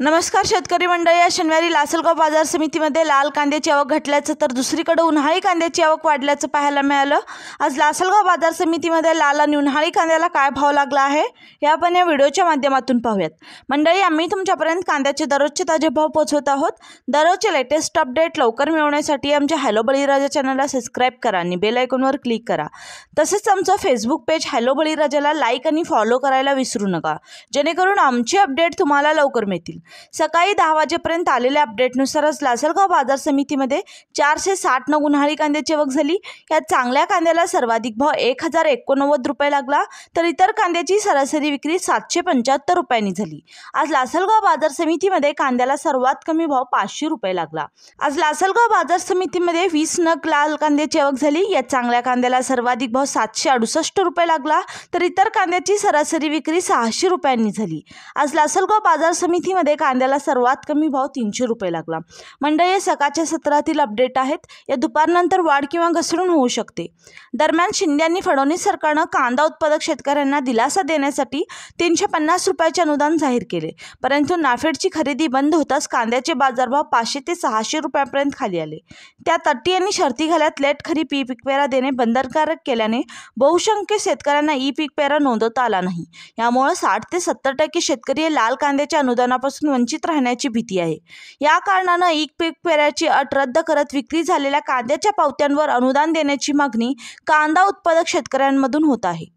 नमस्कार शेतकरी मंडळी या शनिवारी लासलगाव बाजार समितीमध्ये लाल कांद्याची आवक घटल्याचं तर दुसरीकडे उन्हाळी कांद्याची आवक वाढल्याचं पाहायला मिळालं आज लासलगाव बाजार समितीमध्ये लाल आणि उन्हाळी कांद्याला काय भाव लागला आहे हे आपण या व्हिडिओच्या माध्यमातून पाहूयात मंडळी आम्ही तुमच्यापर्यंत कांद्याचे दररोजचे ताजे भाव पोहोचवत आहोत दररोजचे लेटेस्ट अपडेट लवकर मिळवण्यासाठी आमच्या हॅलो बळीराजा चॅनलला सबस्क्राईब करा आणि बेल आयकॉनवर क्लिक करा तसेच आमचं फेसबुक पेज हॅलो बळीराजाला लाईक आणि फॉलो करायला विसरू नका जेणेकरून आमचे अपडेट तुम्हाला लवकर मिळतील सकाळी दहा वाजेपर्यंत आलेल्या अपडेटनुसारच लासलगाव बाजार समितीमध्ये चारशे नग उन्हाळी कांद्याची आवक झाली यात चांगल्या कांद्याला सर्वाधिक भाव एक हजार एकोणनव्वद रुपये लागला तर इतर कांद्याची सरासरी विक्री सातशे पंच्याहत्तर रुपयांनी झाली आज लासलगाव बाजार समितीमध्ये कांद्याला सर्वात कमी भाव पाचशे रुपये लागला आज लासलगाव बाजार समितीमध्ये वीस नग लाल कांद्याची आवक झाली यात चांगल्या कांद्याला सर्वाधिक भाव सातशे अडुसष्ट रुपये लागला तर इतर कांद्याची सरासरी विक्री सहाशे रुपयांनी झाली आज लासलगाव बाजार समितीमध्ये कांद्याला सर्वात कमी भाव तीनशे रुपये लागला मंडळी हे सकाळच्या सत्रातील अपडेट आहेत या दुपारनंतर वाढ किंवा घसरून होऊ शकते दरम्यान शिंदे यांनी फडणवीस सरकारनं कांदा उत्पादक शेतकऱ्यांना दिलासा देण्यासाठी तीनशे पन्नास रुपयाचे अनुदान जाहीर केले परंतु नाफेडची खरेदी बंद होताच कांद्याचे बाजारभाव पाचशे ते सहाशे रुपयापर्यंत खाली आले त्या तट्टी आणि शर्ती घालत लेट खरी पी पेरा देणे बंधनकारक केल्याने बहुसंख्य शेतकऱ्यांना ई पीक पेरा नोंदवता आला नाही यामुळे साठ ते सत्तर टक्के शेतकरी लाल कांद्याच्या अनुदानापासून पासून वंचित राहण्याची भीती आहे या कारणानं एक पीक पेऱ्याची अट रद्द करत विक्री झालेल्या कांद्याच्या पावत्यांवर अनुदान देण्याची मागणी कांदा उत्पादक शेतकऱ्यांमधून होत आहे